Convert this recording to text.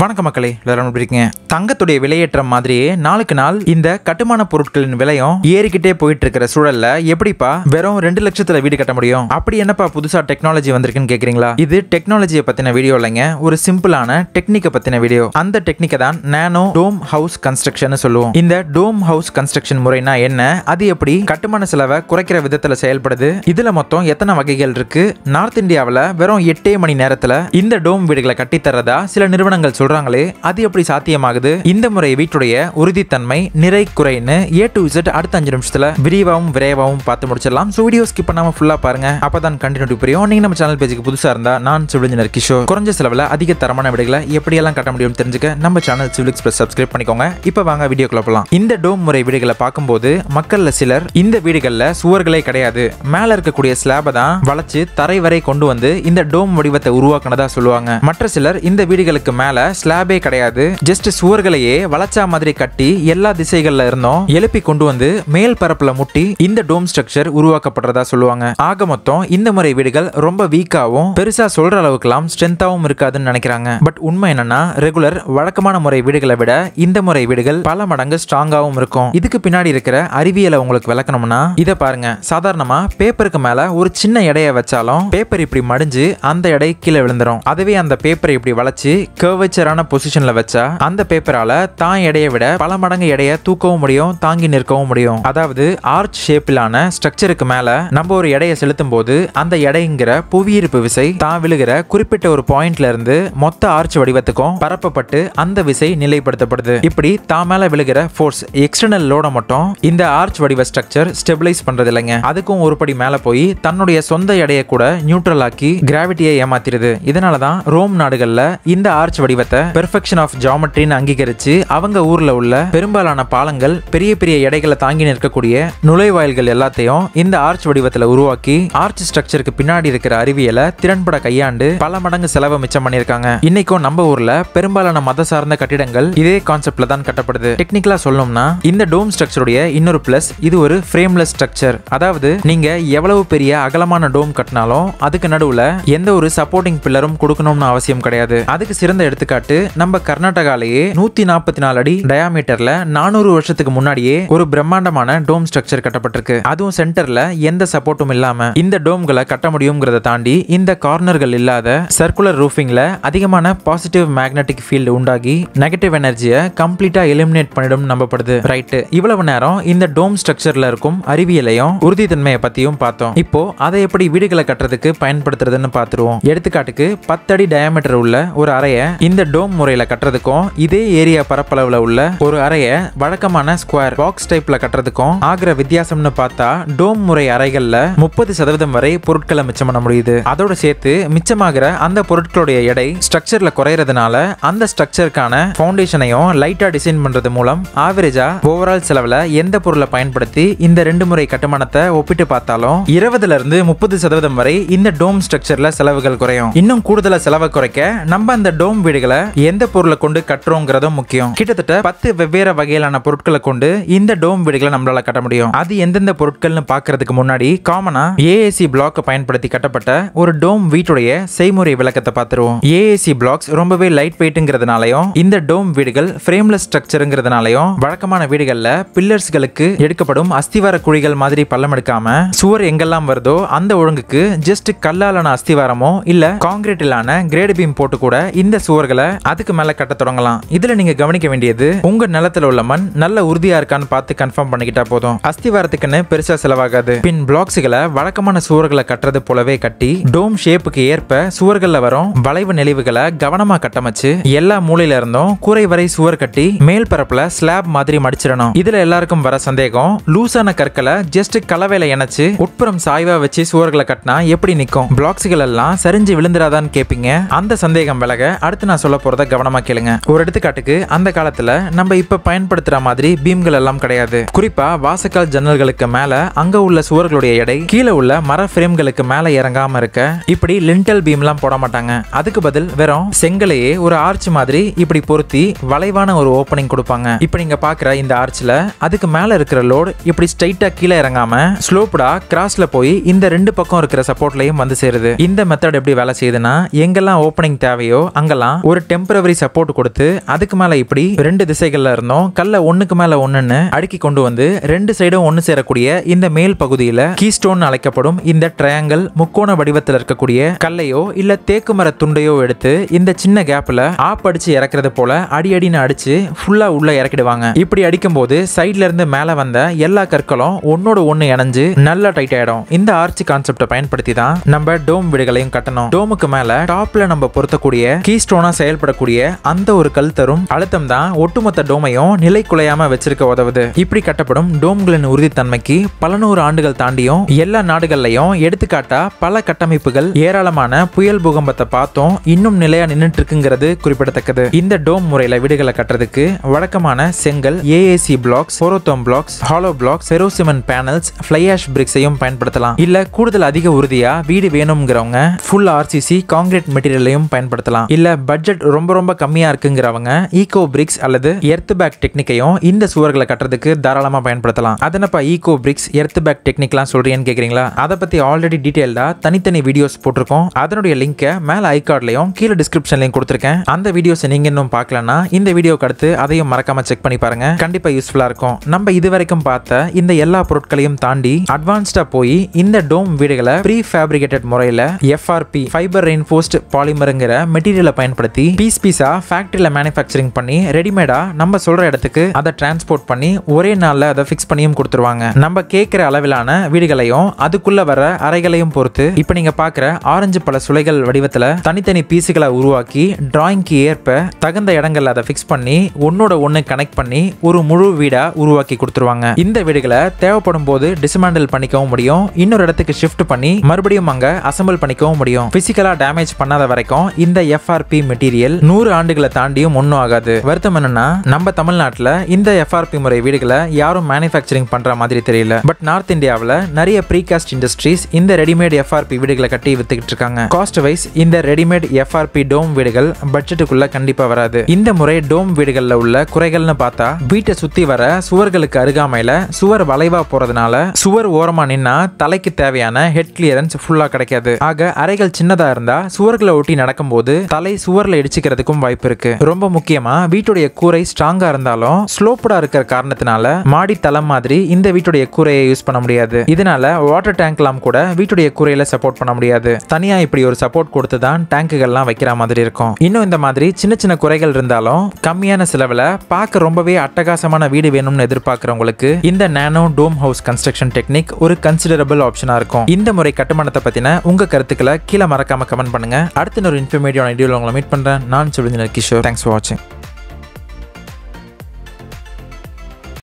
வணக்க மக்களே எல்லாரும் எப்படி இருக்கீங்க தங்கத்துடைய விலையேற்றம் மாதிரியே நாளுக்கு நாள் இந்த கட்டுமான பொருட்களின் விலையும் ஏறிக்கிட்டே போயிட்டு இருக்கிற சூழல்ல எப்படிப்பா வெறும் ரெண்டு லட்சத்துல வீடு கட்ட முடியும் அப்படி என்னப்பா புதுசா டெக்னாலஜி வந்திருக்குன்னு கேக்குறீங்களா இது டெக்னாலஜியை பத்தின வீடியோ இல்லைங்க ஒரு சிம்பிளான டெக்னிக்கை பத்தின வீடியோ அந்த டெக்னிக்கை தான் நானோ டோம் ஹவுஸ் கன்ஸ்ட்ரக்ஷன் சொல்லுவோம் இந்த டோம் ஹவுஸ் கன்ஸ்ட்ரக்ஷன் முறைனா என்ன அது எப்படி கட்டுமான செலவை குறைக்கிற விதத்துல செயல்படுது இதுல மொத்தம் எத்தனை வகைகள் இருக்கு நார்த் இந்தியாவில் வெறும் எட்டே மணி நேரத்தில் இந்த டோம் வீடுகளை கட்டித்தரதா சில நிறுவனங்கள் சொல்றாங்களே அது எப்படி சாத்தியமாகுது இந்த முறை வீட்டுடைய உறுதித்தன்மை நிறை குறைன்னு ஏ டு இசட் அடுத்த அஞ்சு நிமிஷத்துல விரிவாகவும் விரைவாகவும் பார்த்து முடிச்சிடலாம் ஸோ வீடியோ ஸ்கிப் பண்ணாம ஃபுல்லா பாருங்க அப்பதான் கண்டினியூ புரியும் நீங்க நம்ம சேனல் பேஜுக்கு புதுசா இருந்தா நான் சிவலிஞ்சனர் கிஷோர் குறைஞ்ச செலவில் அதிக தரமான விடைகளை எப்படியெல்லாம் கட்ட முடியும்னு தெரிஞ்சுக்க நம்ம சேனல் சிவில் எக்ஸ்பிரஸ் சப்ஸ்கிரைப் பண்ணிக்கோங்க இப்போ வாங்க வீடியோ போகலாம் இந்த டோம் முறை வீடுகளை பார்க்கும்போது மக்கள்ல சிலர் இந்த வீடுகளில் சுவர்களே கிடையாது மேல இருக்கக்கூடிய ஸ்லாபை தான் வளைச்சு தரை வரை கொண்டு வந்து இந்த டோம் வடிவத்தை உருவாக்கினதா சொல்லுவாங்க மற்ற சிலர் இந்த வீடுகளுக்கு மேல ஸ்லாபே கிடையாது ஜஸ்ட் சுவர்களையே வளச்சா மாதிரி கட்டி எல்லா திசைகள்ல இருந்தும் எழுப்பி கொண்டு வந்து மேல் பரப்புல முட்டி இந்த டோம் ஸ்ட்ரக்சர் உருவாக்கப்படுறதா சொல்லுவாங்க ஆக மொத்தம் இந்த முறை வீடுகள் ரொம்ப வீக்காவும் பெருசா சொல்ற அளவுக்குலாம் ஸ்ட்ரென்த்தாவும் இருக்காதுன்னு நினைக்கிறாங்க பட் உண்மை என்னன்னா ரெகுலர் வழக்கமான முறை வீடுகளை விட இந்த முறை வீடுகள் பல மடங்கு ஸ்ட்ராங்காகவும் இருக்கும் இதுக்கு பின்னாடி இருக்கிற அறிவியலை உங்களுக்கு விளக்கணும்னா இதை பாருங்க சாதாரணமா பேப்பருக்கு மேல ஒரு சின்ன எடையை வச்சாலும் பேப்பர் இப்படி மடிஞ்சு அந்த எடை கீழே விழுந்துரும் அதுவே அந்த பேப்பரை இப்படி வளைச்சு கர்வச்சர் டேஞ்சரான பொசிஷனில் வச்சா அந்த பேப்பரால தான் எடையை விட பல மடங்கு எடையை தூக்கவும் முடியும் தாங்கி நிற்கவும் முடியும் அதாவது ஆர்ச் ஷேப்பிலான ஸ்ட்ரக்சருக்கு மேல நம்ம ஒரு எடையை செலுத்தும் போது அந்த எடைங்கிற புவியீர்ப்பு விசை தான் விழுகிற குறிப்பிட்ட ஒரு பாயிண்ட்ல இருந்து மொத்த ஆர்ச் வடிவத்துக்கும் பரப்பப்பட்டு அந்த விசை நிலைப்படுத்தப்படுது இப்படி தான் மேல விழுகிற ஃபோர்ஸ் எக்ஸ்டர்னல் லோட மட்டும் இந்த ஆர்ச் வடிவ ஸ்ட்ரக்சர் ஸ்டெபிலைஸ் பண்றது இல்லைங்க அதுக்கும் ஒரு படி மேல போய் தன்னுடைய சொந்த எடையை கூட நியூட்ரல் ஆக்கி கிராவிட்டியை ஏமாத்திருது இதனால தான் ரோம் நாடுகள்ல இந்த ஆர்ச் வடிவத்தை தத்துவத்தை பெர்ஃபெக்ஷன் ஆஃப் ஜாமெட்ரின்னு அங்கீகரித்து அவங்க ஊரில் உள்ள பெரும்பாலான பாலங்கள் பெரிய பெரிய எடைகளை தாங்கி நிற்கக்கூடிய நுழைவாயில்கள் எல்லாத்தையும் இந்த ஆர்ச் வடிவத்தில் உருவாக்கி ஆர்ச் ஸ்ட்ரக்சருக்கு பின்னாடி இருக்கிற அறிவியலை திறன்பட கையாண்டு பல மடங்கு செலவை மிச்சம் பண்ணியிருக்காங்க இன்னைக்கும் நம்ம ஊர்ல பெரும்பாலான மத சார்ந்த கட்டிடங்கள் இதே கான்செப்ட்ல தான் கட்டப்படுது டெக்னிக்கலா சொல்லணும்னா இந்த டோம் ஸ்ட்ரக்சருடைய இன்னொரு ப்ளஸ் இது ஒரு ஃப்ரேம்லெஸ் ஸ்ட்ரக்சர் அதாவது நீங்க எவ்வளவு பெரிய அகலமான டோம் கட்டினாலும் அதுக்கு நடுவுல எந்த ஒரு சப்போர்ட்டிங் பில்லரும் கொடுக்கணும்னு அவசியம் கிடையாது அதுக்கு சிறந்த எடுத்துக்காட்டு பாட்டு நம்ம கர்நாடகாலேயே நூத்தி நாற்பத்தி நாலு அடி டயாமீட்டர்ல நானூறு வருஷத்துக்கு முன்னாடியே ஒரு பிரம்மாண்டமான டோம் ஸ்ட்ரக்சர் கட்டப்பட்டிருக்கு அதுவும் சென்டர்ல எந்த சப்போர்ட்டும் இல்லாம இந்த டோம்களை கட்ட முடியுங்கிறத தாண்டி இந்த கார்னர்கள் இல்லாத சர்க்குலர் ரூஃபிங்ல அதிகமான பாசிட்டிவ் மேக்னெட்டிக் ஃபீல்டு உண்டாகி நெகட்டிவ் எனர்ஜியை கம்ப்ளீட்டா எலிமினேட் பண்ணிடும் நம்பப்படுது ரைட்டு இவ்வளவு நேரம் இந்த டோம் ஸ்ட்ரக்சர்ல இருக்கும் அறிவியலையும் உறுதித்தன்மையை பத்தியும் பார்த்தோம் இப்போ அதை எப்படி வீடுகளை கட்டுறதுக்கு பயன்படுத்துறதுன்னு பார்த்துருவோம் எடுத்துக்காட்டுக்கு பத்தடி டயாமீட்டர் உள்ள ஒரு அறையை இந்த டோம் முறையில் கட்டுறதுக்கும் இதே ஏரியா பரப்பளவில் உள்ள ஒரு அறையை வழக்கமான ஸ்கொயர் பாக்ஸ் டைப்ல கட்டுறதுக்கும் ஆகிற வித்தியாசம்னு பார்த்தா டோம் முறை அறைகளில் முப்பது சதவீதம் வரை பொருட்களை மிச்சம் பண்ண முடியுது அதோட சேர்த்து மிச்சமாகிற அந்த பொருட்களுடைய எடை ஸ்ட்ரக்சர்ல குறையறதுனால அந்த ஸ்ட்ரக்சருக்கான ஃபவுண்டேஷனையும் லைட்டா டிசைன் பண்றது மூலம் ஆவரேஜா ஓவரால் செலவில் எந்த பொருளை பயன்படுத்தி இந்த ரெண்டு முறை கட்டுமானத்தை ஒப்பிட்டு பார்த்தாலும் இருபதுல இருந்து முப்பது சதவீதம் வரை இந்த டோம் ஸ்ட்ரக்சர்ல செலவுகள் குறையும் இன்னும் கூடுதலாக செலவை குறைக்க நம்ம அந்த டோம் வீடுகளை எந்த பொருளை கொண்டு கட்டுறோங்கிறதும் முக்கியம் கிட்டத்தட்ட பத்து வெவ்வேறு வகையிலான பொருட்களை கொண்டு இந்த டோம் வீடுகளை நம்மளால கட்ட முடியும் அது எந்தெந்த பொருட்கள்னு பாக்குறதுக்கு முன்னாடி காமனா ஏஏசி பிளாக் பயன்படுத்தி கட்டப்பட்ட ஒரு டோம் வீட்டுடைய செய்முறை விளக்கத்தை பார்த்துருவோம் ஏஏசி பிளாக்ஸ் ரொம்பவே லைட் வெயிட்ங்கிறதுனாலையும் இந்த டோம் வீடுகள் ஃப்ரேம்லெஸ் ஸ்ட்ரக்சருங்கிறதுனாலையும் வழக்கமான வீடுகள்ல பில்லர்ஸ்களுக்கு எடுக்கப்படும் அஸ்திவார குழிகள் மாதிரி பள்ளம் எடுக்காம சுவர் எங்கெல்லாம் வருதோ அந்த ஒழுங்குக்கு ஜஸ்ட் கல்லாலான அஸ்திவாரமோ இல்ல காங்கிரீட்டிலான கிரேட் பீம் போட்டு கூட இந்த சுவர்களை அதுக்கு மேலே கட்ட தொடங்கலாம் இதில் நீங்கள் கவனிக்க வேண்டியது உங்கள் நிலத்தில் உள்ள மண் நல்ல உறுதியாக இருக்கான்னு பார்த்து கன்ஃபார்ம் பண்ணிக்கிட்டா போதும் அஸ்திவாரத்துக்குன்னு பெருசாக செலவாகாது பின் பிளாக்ஸுகளை வழக்கமான சுவர்களை கட்டுறது போலவே கட்டி டோம் ஷேப்புக்கு ஏற்ப சுவர்களில் வரும் வளைவு நெளிவுகளை கவனமாக கட்டமைச்சு எல்லா மூலையில இருந்தும் கூரை வரை சுவர் கட்டி மேல் பரப்புல ஸ்லாப் மாதிரி மடிச்சிடணும் இதுல எல்லாருக்கும் வர சந்தேகம் லூசான கற்களை ஜஸ்ட் கலவையில இணைச்சு உட்புறம் சாய்வா வச்சு சுவர்களை கட்டினா எப்படி நிற்கும் பிளாக்ஸுகள் எல்லாம் சரிஞ்சு விழுந்துடாதான்னு கேட்பீங்க அந்த சந்தேகம் விலக அடுத்து நான் சொல்ல சொல்ல போகிறத கவனமாக கேளுங்க ஒரு எடுத்துக்காட்டுக்கு அந்த காலத்தில் நம்ம இப்போ பயன்படுத்துகிற மாதிரி பீம்கள் எல்லாம் கிடையாது குறிப்பாக வாசக்கால் ஜன்னல்களுக்கு மேலே அங்கே உள்ள சுவர்களுடைய எடை கீழே உள்ள மர ஃப்ரேம்களுக்கு மேலே இறங்காமல் இருக்க இப்படி லிண்டல் பீம்லாம் போட மாட்டாங்க அதுக்கு பதில் வெறும் செங்கலையே ஒரு ஆர்ச் மாதிரி இப்படி பொருத்தி வளைவான ஒரு ஓப்பனிங் கொடுப்பாங்க இப்போ நீங்க பாக்குற இந்த ஆர்ச்ல அதுக்கு மேல இருக்கிற லோடு இப்படி ஸ்ட்ரைட்டா கீழே இறங்காம ஸ்லோப்டா கிராஸ்ல போய் இந்த ரெண்டு பக்கம் இருக்கிற சப்போர்ட்லயும் வந்து சேருது இந்த மெத்தட் எப்படி வேலை செய்யுதுன்னா எங்கெல்லாம் ஓப்பனிங் தேவையோ அங்கெல்லாம் ஒரு டெம்பரவரி சப்போர்ட் கொடுத்து அதுக்கு மேலே இப்படி ரெண்டு திசைகளில் இருந்தோம் கல்லை ஒன்றுக்கு மேலே ஒன்றுன்னு அடுக்கி கொண்டு வந்து ரெண்டு சைடும் ஒன்று சேரக்கூடிய இந்த மேல் பகுதியில் கீஸ்டோன் அழைக்கப்படும் இந்த ட்ரையாங்கல் முக்கோண வடிவத்தில் இருக்கக்கூடிய கல்லையோ இல்லை தேக்கு மர துண்டையோ எடுத்து இந்த சின்ன கேப்பில் ஆப் அடிச்சு இறக்குறது போல அடி அடின்னு அடிச்சு ஃபுல்லாக உள்ளே இறக்கிடுவாங்க இப்படி அடிக்கும்போது சைட்ல இருந்து மேலே வந்த எல்லா கற்களும் ஒன்னோட ஒன்று இணைஞ்சு நல்லா டைட் ஆகிடும் இந்த ஆர்ச்சி கான்செப்டை பயன்படுத்தி தான் நம்ம டோம் வீடுகளையும் கட்டணும் டோமுக்கு மேலே டாப்ல நம்ம பொருத்தக்கூடிய கீஸ்டோனா செயல் செயல்படக்கூடிய அந்த ஒரு கல் தரும் அழுத்தம் தான் ஒட்டுமொத்த டோமையும் நிலை குலையாம வச்சிருக்க உதவுது இப்படி கட்டப்படும் டோம்களின் உறுதித்தன்மைக்கு பல நூறு ஆண்டுகள் தாண்டியும் எல்லா நாடுகள்லையும் எடுத்துக்காட்டா பல கட்டமைப்புகள் ஏராளமான புயல் பூகம்பத்தை பார்த்தும் இன்னும் நிலையா நின்றுட்டு இருக்குங்கிறது குறிப்பிடத்தக்கது இந்த டோம் முறையில வீடுகளை கட்டுறதுக்கு வழக்கமான செங்கல் AAC blocks Porotherm blocks hollow blocks ferrocement panels fly ash பிரிக்ஸையும் பயன்படுத்தலாம் இல்ல கூடுதல் அதிக உறுதியா வீடு வேணுங்கிறவங்க ஃபுல் ஆர்சிசி காங்கிரீட் மெட்டீரியலையும் பயன்படுத்தலாம் இல்ல பட்ஜெட் ரொம்ப ரொம்ப கம்மியாக இருக்குங்கிறவங்க ஈகோ பிரிக்ஸ் அல்லது எர்த் பேக் டெக்னிக்கையும் இந்த சுவர்களை கட்டுறதுக்கு தாராளமாக பயன்படுத்தலாம் அதனப்பா ஈகோ பிரிக்ஸ் எர்த் பேக் டெக்னிக்லாம் சொல்கிறேன்னு கேட்குறீங்களா அதை பற்றி ஆல்ரெடி டீட்டெயில்டாக தனித்தனி வீடியோஸ் போட்டிருக்கோம் அதனுடைய லிங்கை மேலே ஐகார்ட்லையும் கீழே டிஸ்கிரிப்ஷன்லையும் கொடுத்துருக்கேன் அந்த வீடியோஸை நீங்கள் இன்னும் பார்க்கலனா இந்த வீடியோ கடுத்து அதையும் மறக்காமல் செக் பண்ணி பாருங்கள் கண்டிப்பாக யூஸ்ஃபுல்லாக இருக்கும் நம்ம இது வரைக்கும் பார்த்த இந்த எல்லா பொருட்களையும் தாண்டி அட்வான்ஸ்டாக போய் இந்த டோம் வீடுகளை ப்ரீ ஃபேப்ரிகேட்டட் முறையில் எஃப்ஆர்பி ஃபைபர் ரெயின்ஃபோஸ்ட் பாலிமருங்கிற மெட்டீரியலை பயன்படுத்தி பீஸ் பீஸாக ஃபேக்ட்ரியில் மேனுஃபேக்சரிங் பண்ணி ரெடிமேடாக நம்ம சொல்கிற இடத்துக்கு அதை டிரான்ஸ்போர்ட் பண்ணி ஒரே நாளில் அதை ஃபிக்ஸ் பண்ணியும் கொடுத்துருவாங்க நம்ம கேட்குற அளவிலான வீடுகளையும் அதுக்குள்ளே வர அறைகளையும் பொறுத்து இப்போ நீங்கள் பார்க்குற ஆரஞ்சு பல சுலைகள் வடிவத்தில் தனித்தனி பீஸுகளை உருவாக்கி டிராயிங்க்கு ஏற்ப தகுந்த இடங்களில் அதை ஃபிக்ஸ் பண்ணி ஒன்னோட ஒன்று கனெக்ட் பண்ணி ஒரு முழு வீடாக உருவாக்கி கொடுத்துருவாங்க இந்த வீடுகளை தேவைப்படும் போது டிஸ்மேண்டில் பண்ணிக்கவும் முடியும் இன்னொரு இடத்துக்கு ஷிஃப்ட் பண்ணி மறுபடியும் அங்கே அசம்பிள் பண்ணிக்கவும் முடியும் ஃபிசிக்கலாக டேமேஜ் பண்ணாத வரைக்கும் இந்த எஃப்ஆர்பி மெட்டீரியல் அரசியல் நூறு ஆண்டுகளை தாண்டியும் ஒன்றும் ஆகாது வருத்தம் என்னன்னா நம்ம தமிழ்நாட்டில் இந்த எஃப்ஆர்பி முறை வீடுகளை யாரும் மேனுஃபேக்சரிங் பண்ற மாதிரி தெரியல பட் நார்த் இந்தியாவில் நிறைய ப்ரீகாஸ்ட் இண்டஸ்ட்ரீஸ் இந்த ரெடிமேட் எஃப்ஆர்பி வீடுகளை கட்டி வித்துக்கிட்டு இருக்காங்க காஸ்ட் வைஸ் இந்த ரெடிமேட் எஃப்ஆர்பி டோம் வீடுகள் பட்ஜெட்டுக்குள்ள கண்டிப்பா வராது இந்த முறை டோம் வீடுகள்ல உள்ள குறைகள்னு பார்த்தா வீட்டை சுத்தி வர சுவர்களுக்கு அருகாமையில சுவர் வளைவா போறதுனால சுவர் ஓரமா நின்னா தலைக்கு தேவையான ஹெட் கிளியரன்ஸ் ஃபுல்லா கிடைக்காது ஆக அறைகள் சின்னதா இருந்தா சுவர்களை ஒட்டி நடக்கும்போது தலை சுவர்ல இடிச்சு வச்சுக்கிறதுக்கும் வாய்ப்பு இருக்கு ரொம்ப முக்கியமா வீட்டுடைய கூரை ஸ்ட்ராங்கா இருந்தாலும் ஸ்லோப்டா இருக்கிற காரணத்தினால மாடி தளம் மாதிரி இந்த வீட்டுடைய கூரையை யூஸ் பண்ண முடியாது இதனால வாட்டர் டேங்க்லாம் கூட வீட்டுடைய கூரையில சப்போர்ட் பண்ண முடியாது தனியா இப்படி ஒரு சப்போர்ட் கொடுத்து தான் டேங்குகள்லாம் வைக்கிற மாதிரி இருக்கும் இன்னும் இந்த மாதிரி சின்ன சின்ன குறைகள் இருந்தாலும் கம்மியான செலவுல பார்க்க ரொம்பவே அட்டகாசமான வீடு வேணும்னு எதிர்பார்க்கிறவங்களுக்கு இந்த nano dome house construction technique ஒரு கன்சிடரபிள் ஆப்ஷனா இருக்கும் இந்த முறை கட்டுமானத்தை பத்தின உங்க கருத்துக்களை கீழே மறக்காம கமெண்ட் பண்ணுங்க அடுத்த ஒரு இன்ஃபர்மேட்டிவ் ஐடியோ உங்களை மீட் பண்றேன் நான் சொல்லுங்கள் கிஷோர் தேங்க்ஸ் ஃபார் வாட்சிங்